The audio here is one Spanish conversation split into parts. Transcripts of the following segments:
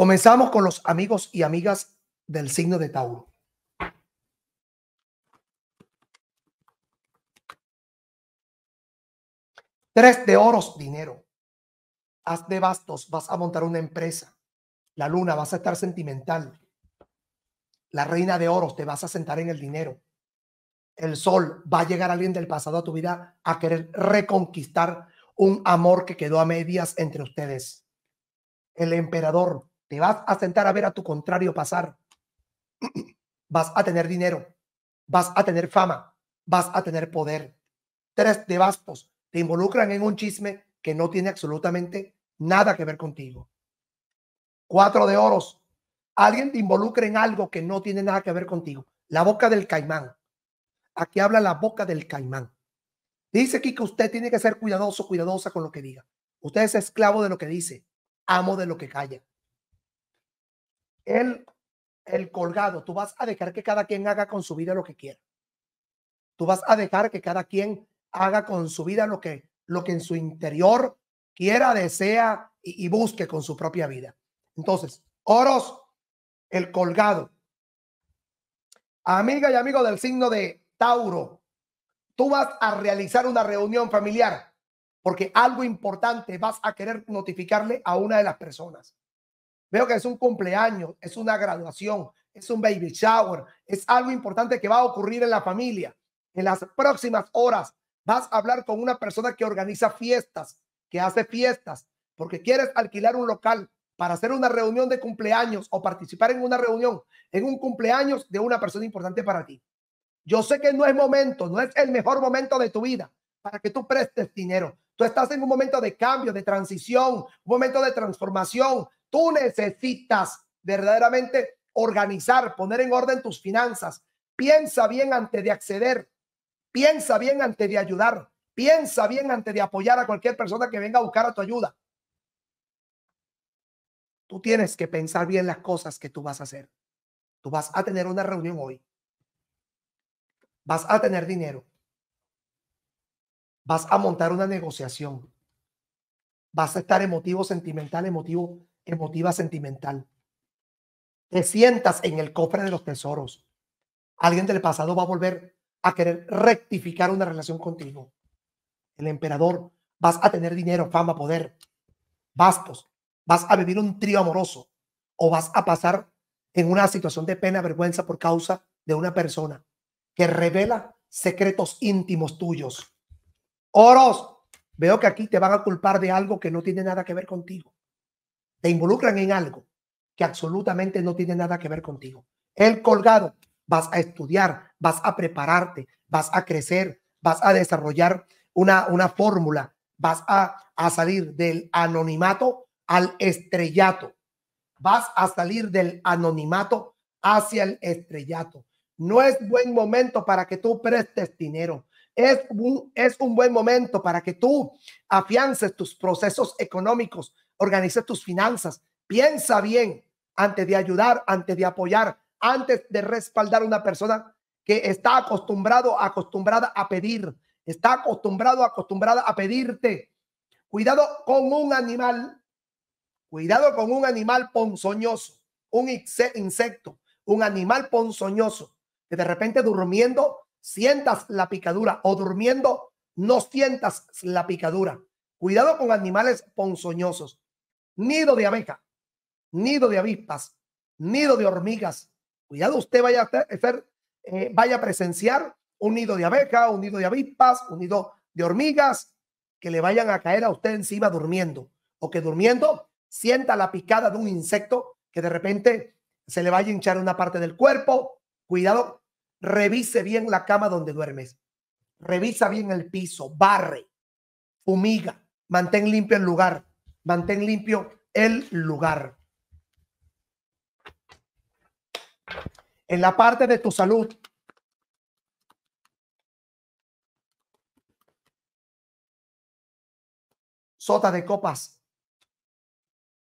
Comenzamos con los amigos y amigas del signo de Tauro. Tres de oros, dinero. Haz de bastos, vas a montar una empresa. La luna, vas a estar sentimental. La reina de oros, te vas a sentar en el dinero. El sol, va a llegar alguien del pasado a tu vida a querer reconquistar un amor que quedó a medias entre ustedes. El emperador, te vas a sentar a ver a tu contrario pasar. Vas a tener dinero, vas a tener fama, vas a tener poder. Tres de bastos te involucran en un chisme que no tiene absolutamente nada que ver contigo. Cuatro de oros, alguien te involucra en algo que no tiene nada que ver contigo. La boca del caimán. Aquí habla la boca del caimán. Dice aquí que usted tiene que ser cuidadoso, cuidadosa con lo que diga. Usted es esclavo de lo que dice, amo de lo que calla el, el colgado, tú vas a dejar que cada quien haga con su vida lo que quiera. Tú vas a dejar que cada quien haga con su vida lo que, lo que en su interior quiera, desea y, y busque con su propia vida. Entonces, oros, el colgado. Amiga y amigo del signo de Tauro, tú vas a realizar una reunión familiar porque algo importante vas a querer notificarle a una de las personas. Veo que es un cumpleaños, es una graduación, es un baby shower, es algo importante que va a ocurrir en la familia. En las próximas horas vas a hablar con una persona que organiza fiestas, que hace fiestas, porque quieres alquilar un local para hacer una reunión de cumpleaños o participar en una reunión, en un cumpleaños de una persona importante para ti. Yo sé que no es momento, no es el mejor momento de tu vida para que tú prestes dinero. Tú estás en un momento de cambio, de transición, un momento de transformación, Tú necesitas verdaderamente organizar, poner en orden tus finanzas. Piensa bien antes de acceder. Piensa bien antes de ayudar. Piensa bien antes de apoyar a cualquier persona que venga a buscar a tu ayuda. Tú tienes que pensar bien las cosas que tú vas a hacer. Tú vas a tener una reunión hoy. Vas a tener dinero. Vas a montar una negociación. Vas a estar emotivo, sentimental, emotivo emotiva sentimental. Te sientas en el cofre de los tesoros. Alguien del pasado va a volver a querer rectificar una relación contigo. El emperador, vas a tener dinero, fama, poder, bastos, vas a vivir un trío amoroso o vas a pasar en una situación de pena, vergüenza por causa de una persona que revela secretos íntimos tuyos. Oros, veo que aquí te van a culpar de algo que no tiene nada que ver contigo te involucran en algo que absolutamente no tiene nada que ver contigo. El colgado, vas a estudiar, vas a prepararte, vas a crecer, vas a desarrollar una, una fórmula, vas a, salir del anonimato al estrellato, vas a salir del anonimato hacia el estrellato. No es buen momento para que tú prestes dinero. Es un, es un buen momento para que tú afiances tus procesos económicos, organiza tus finanzas, piensa bien antes de ayudar, antes de apoyar, antes de respaldar a una persona que está acostumbrado, acostumbrada a pedir, está acostumbrado, acostumbrada a pedirte. Cuidado con un animal, cuidado con un animal ponzoñoso, un insecto, un animal ponzoñoso, que de repente durmiendo sientas la picadura o durmiendo no sientas la picadura. Cuidado con animales ponzoñosos nido de abeja, nido de avispas, nido de hormigas. Cuidado, usted vaya a, hacer, eh, vaya a presenciar un nido de abeja, un nido de avispas, un nido de hormigas que le vayan a caer a usted encima durmiendo o que durmiendo sienta la picada de un insecto que de repente se le vaya a hinchar una parte del cuerpo. Cuidado, revise bien la cama donde duermes. Revisa bien el piso, barre, fumiga, mantén limpio el lugar Mantén limpio el lugar. En la parte de tu salud, sota de copas,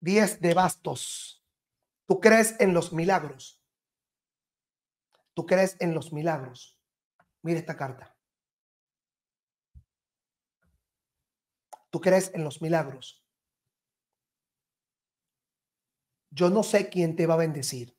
Diez de bastos. Tú crees en los milagros. Tú crees en los milagros. Mira esta carta. Tú crees en los milagros. Yo no sé quién te va a bendecir.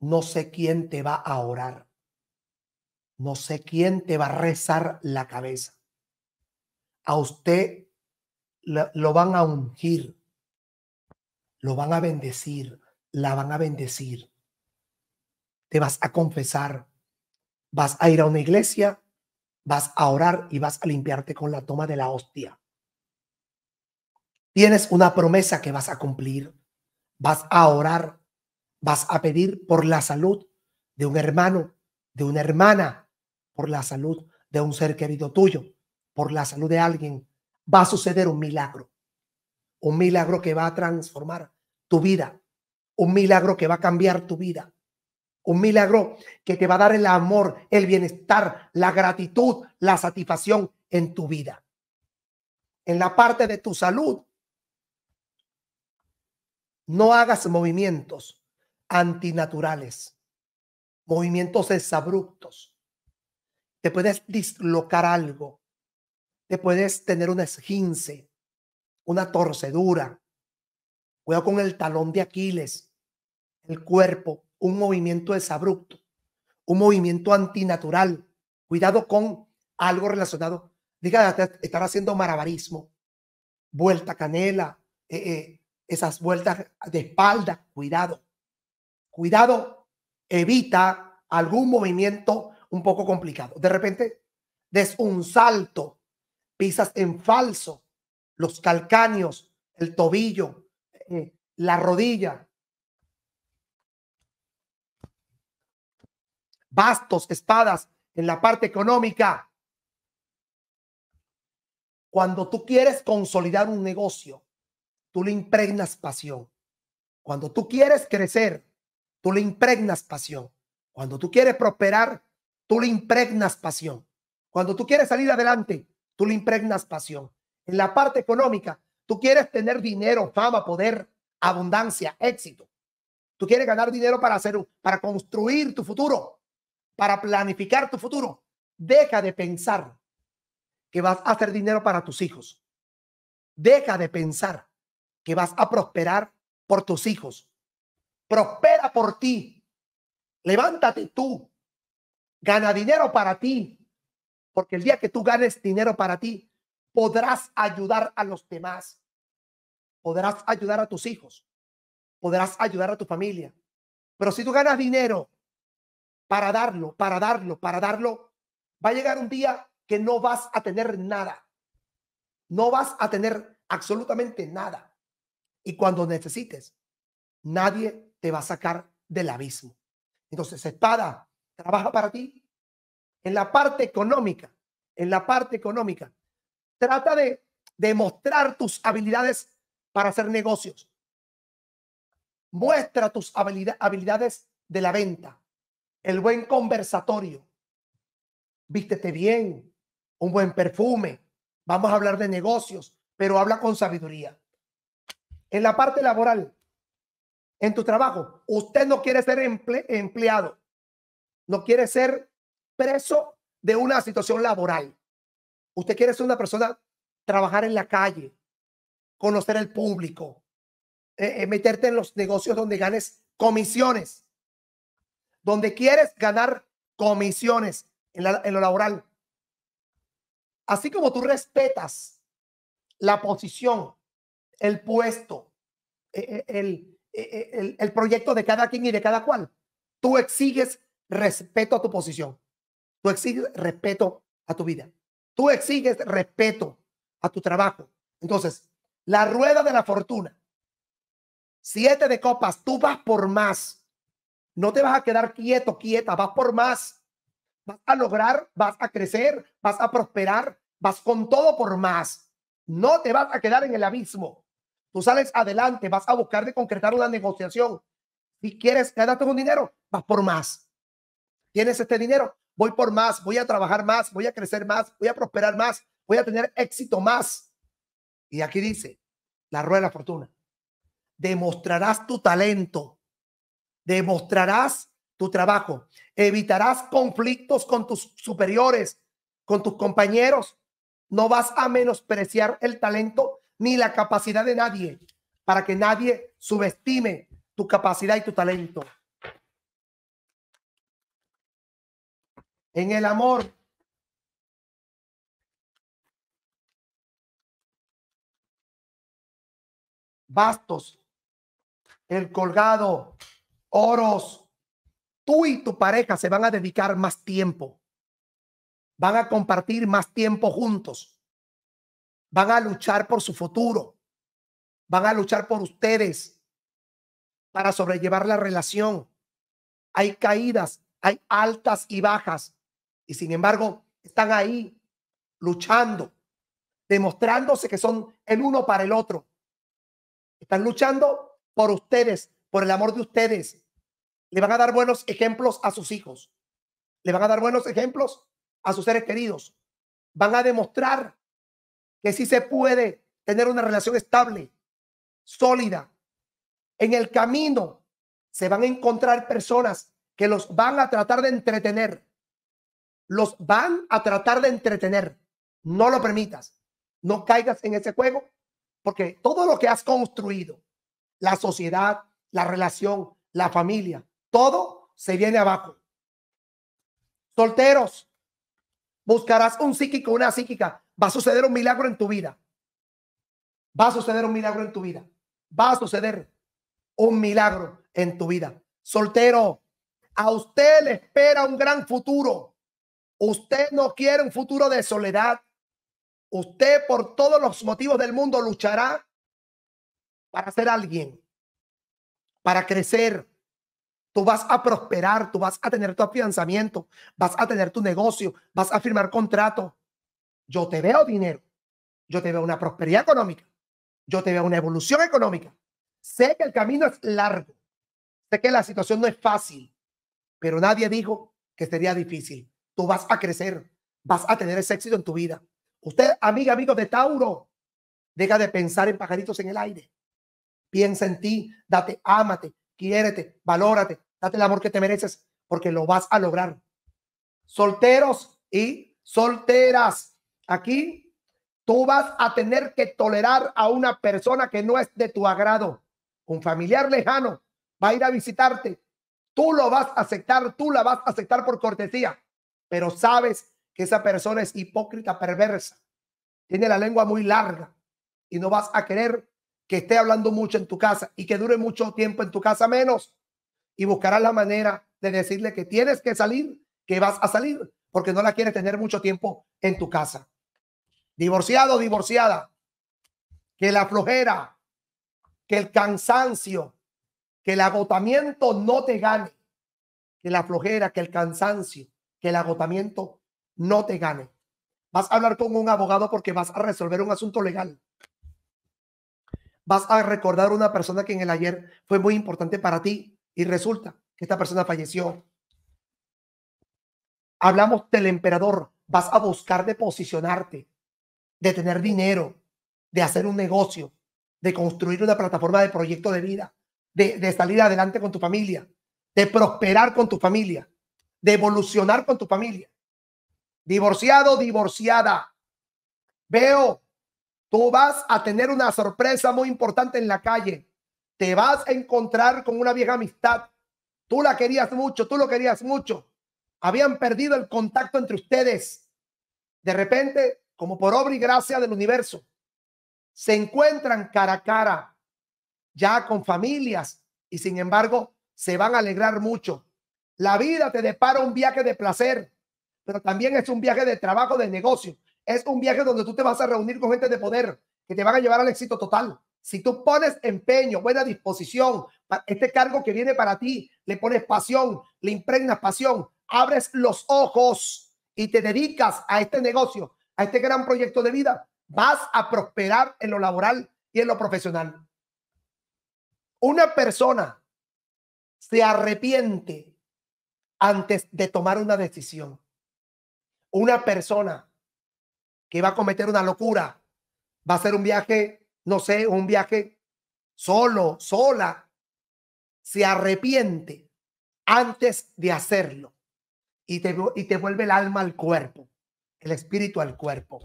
No sé quién te va a orar. No sé quién te va a rezar la cabeza. A usted lo van a ungir. Lo van a bendecir. La van a bendecir. Te vas a confesar. Vas a ir a una iglesia. Vas a orar y vas a limpiarte con la toma de la hostia. Tienes una promesa que vas a cumplir vas a orar, vas a pedir por la salud de un hermano, de una hermana, por la salud de un ser querido tuyo, por la salud de alguien. Va a suceder un milagro, un milagro que va a transformar tu vida, un milagro que va a cambiar tu vida, un milagro que te va a dar el amor, el bienestar, la gratitud, la satisfacción en tu vida. En la parte de tu salud, no hagas movimientos antinaturales, movimientos desabruptos. Te puedes dislocar algo, te puedes tener una esguince, una torcedura. Cuidado con el talón de Aquiles, el cuerpo, un movimiento desabrupto, un movimiento antinatural. Cuidado con algo relacionado. Diga, estar haciendo maravarismo, vuelta canela, eh, eh, esas vueltas de espalda, cuidado. Cuidado, evita algún movimiento un poco complicado. De repente, des un salto, pisas en falso, los calcáneos, el tobillo, eh, la rodilla. Bastos, espadas en la parte económica. Cuando tú quieres consolidar un negocio, tú le impregnas pasión. Cuando tú quieres crecer, tú le impregnas pasión. Cuando tú quieres prosperar, tú le impregnas pasión. Cuando tú quieres salir adelante, tú le impregnas pasión. En la parte económica, tú quieres tener dinero, fama, poder, abundancia, éxito. Tú quieres ganar dinero para hacer, para construir tu futuro, para planificar tu futuro. Deja de pensar que vas a hacer dinero para tus hijos. Deja de pensar que vas a prosperar por tus hijos. Prospera por ti. Levántate tú. Gana dinero para ti. Porque el día que tú ganes dinero para ti, podrás ayudar a los demás. Podrás ayudar a tus hijos. Podrás ayudar a tu familia. Pero si tú ganas dinero para darlo, para darlo, para darlo, va a llegar un día que no vas a tener nada. No vas a tener absolutamente nada y cuando necesites. Nadie te va a sacar del abismo. Entonces, espada, trabaja para ti en la parte económica, en la parte económica. Trata de demostrar tus habilidades para hacer negocios. Muestra tus habilidades de la venta, el buen conversatorio. Vístete bien, un buen perfume. Vamos a hablar de negocios, pero habla con sabiduría en la parte laboral, en tu trabajo, usted no quiere ser empleado, no quiere ser preso de una situación laboral. Usted quiere ser una persona, trabajar en la calle, conocer el público, eh, eh, meterte en los negocios donde ganes comisiones, donde quieres ganar comisiones en, la, en lo laboral. Así como tú respetas la posición el puesto, e, e, el, e, el, el, proyecto de cada quien y de cada cual. Tú exiges respeto a tu posición. Tú exiges respeto a tu vida. Tú exiges respeto a tu trabajo. Entonces, la rueda de la fortuna. Siete de copas. Tú vas por más. No te vas a quedar quieto, quieta. Vas por más. Vas a lograr, vas a crecer, vas a prosperar, vas con todo por más. No te vas a quedar en el abismo. Tú sales adelante, vas a buscar de concretar una negociación. Si quieres, quedarte un dinero, vas por más. Tienes este dinero, voy por más, voy a trabajar más, voy a crecer más, voy a prosperar más, voy a tener éxito más. Y aquí dice, la rueda de la fortuna. Demostrarás tu talento, demostrarás tu trabajo, evitarás conflictos con tus superiores, con tus compañeros, no vas a menospreciar el talento ni la capacidad de nadie para que nadie subestime tu capacidad y tu talento. En el amor. Bastos, el colgado, oros, tú y tu pareja se van a dedicar más tiempo. Van a compartir más tiempo juntos van a luchar por su futuro, van a luchar por ustedes para sobrellevar la relación. Hay caídas, hay altas y bajas, y sin embargo están ahí luchando, demostrándose que son el uno para el otro. Están luchando por ustedes, por el amor de ustedes. Le van a dar buenos ejemplos a sus hijos. Le van a dar buenos ejemplos a sus seres queridos. Van a demostrar que si se puede tener una relación estable, sólida. En el camino se van a encontrar personas que los van a tratar de entretener. Los van a tratar de entretener. No lo permitas. No caigas en ese juego porque todo lo que has construido, la sociedad, la relación, la familia, todo se viene abajo. Solteros, buscarás un psíquico, una psíquica va a suceder un milagro en tu vida. Va a suceder un milagro en tu vida. Va a suceder un milagro en tu vida. Soltero, a usted le espera un gran futuro. Usted no quiere un futuro de soledad. Usted por todos los motivos del mundo luchará para ser alguien, para crecer. Tú vas a prosperar, tú vas a tener tu afianzamiento, vas a tener tu negocio, vas a firmar contrato, yo te veo dinero, yo te veo una prosperidad económica, yo te veo una evolución económica. Sé que el camino es largo, sé que la situación no es fácil, pero nadie dijo que sería difícil. Tú vas a crecer, vas a tener ese éxito en tu vida. Usted, amiga, amigo de Tauro, deja de pensar en pajaritos en el aire. Piensa en ti, date, ámate, quiérete, valórate, date el amor que te mereces, porque lo vas a lograr. Solteros y solteras, Aquí tú vas a tener que tolerar a una persona que no es de tu agrado. Un familiar lejano va a ir a visitarte. Tú lo vas a aceptar, tú la vas a aceptar por cortesía, pero sabes que esa persona es hipócrita, perversa, tiene la lengua muy larga y no vas a querer que esté hablando mucho en tu casa y que dure mucho tiempo en tu casa menos y buscarás la manera de decirle que tienes que salir, que vas a salir, porque no la quieres tener mucho tiempo en tu casa divorciado, divorciada, que la flojera, que el cansancio, que el agotamiento no te gane, que la flojera, que el cansancio, que el agotamiento no te gane. Vas a hablar con un abogado porque vas a resolver un asunto legal. Vas a recordar una persona que en el ayer fue muy importante para ti y resulta que esta persona falleció. Hablamos del emperador. Vas a buscar de posicionarte de tener dinero, de hacer un negocio, de construir una plataforma de proyecto de vida, de, salir adelante con tu familia, de prosperar con tu familia, de evolucionar con tu familia. Divorciado, divorciada. Veo, tú vas a tener una sorpresa muy importante en la calle. Te vas a encontrar con una vieja amistad. Tú la querías mucho, tú lo querías mucho. Habían perdido el contacto entre ustedes. De repente como por obra y gracia del universo, se encuentran cara a cara, ya con familias, y sin embargo se van a alegrar mucho. La vida te depara un viaje de placer, pero también es un viaje de trabajo, de negocio. Es un viaje donde tú te vas a reunir con gente de poder que te van a llevar al éxito total. Si tú pones empeño, buena disposición, este cargo que viene para ti, le pones pasión, le impregnas pasión, abres los ojos y te dedicas a este negocio, este gran proyecto de vida, vas a prosperar en lo laboral y en lo profesional. Una persona se arrepiente antes de tomar una decisión. Una persona que va a cometer una locura, va a hacer un viaje, no sé, un viaje solo, sola, se arrepiente antes de hacerlo y te, y te vuelve el alma al cuerpo el espíritu al cuerpo.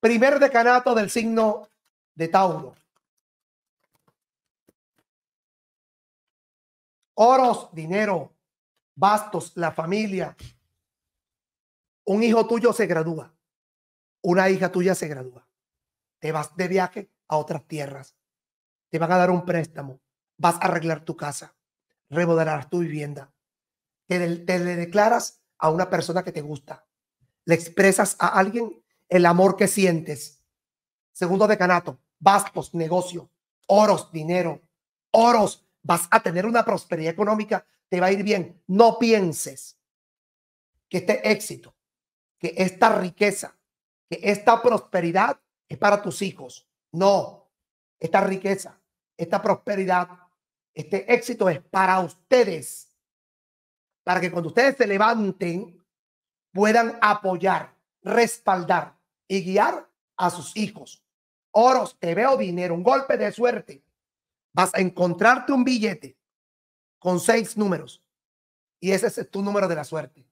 Primer decanato del signo de Tauro. Oros, dinero, bastos, la familia. Un hijo tuyo se gradúa. Una hija tuya se gradúa. Te vas de viaje a otras tierras. Te van a dar un préstamo. Vas a arreglar tu casa Remodelarás tu vivienda. Te, le declaras a una persona que te gusta. Le expresas a alguien el amor que sientes. Segundo decanato, bastos, negocio, oros, dinero, oros, vas a tener una prosperidad económica, te va a ir bien. No pienses que este éxito, que esta riqueza, que esta prosperidad es para tus hijos. No, esta riqueza, esta prosperidad este éxito es para ustedes, para que cuando ustedes se levanten puedan apoyar, respaldar y guiar a sus hijos. Oros, te veo dinero, un golpe de suerte. Vas a encontrarte un billete con seis números y ese es tu número de la suerte.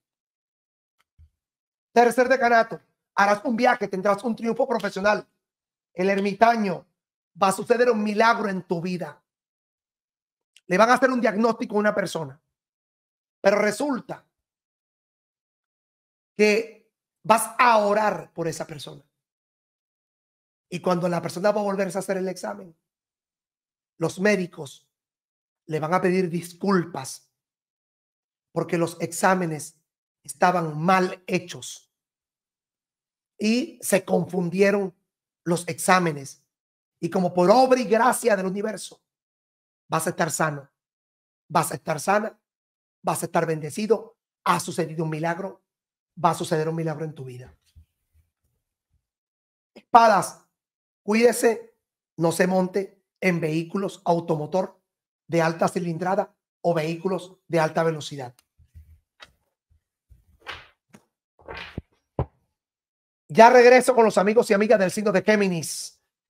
Tercer decanato, harás un viaje, tendrás un triunfo profesional. El ermitaño, va a suceder un milagro en tu vida le van a hacer un diagnóstico a una persona. Pero resulta que vas a orar por esa persona. Y cuando la persona va a volverse a hacer el examen, los médicos le van a pedir disculpas porque los exámenes estaban mal hechos y se confundieron los exámenes. Y como por obra y gracia del universo, vas a estar sano, vas a estar sana, vas a estar bendecido, ha sucedido un milagro, va a suceder un milagro en tu vida. Espadas, cuídese, no se monte en vehículos automotor de alta cilindrada o vehículos de alta velocidad. Ya regreso con los amigos y amigas del signo de Géminis.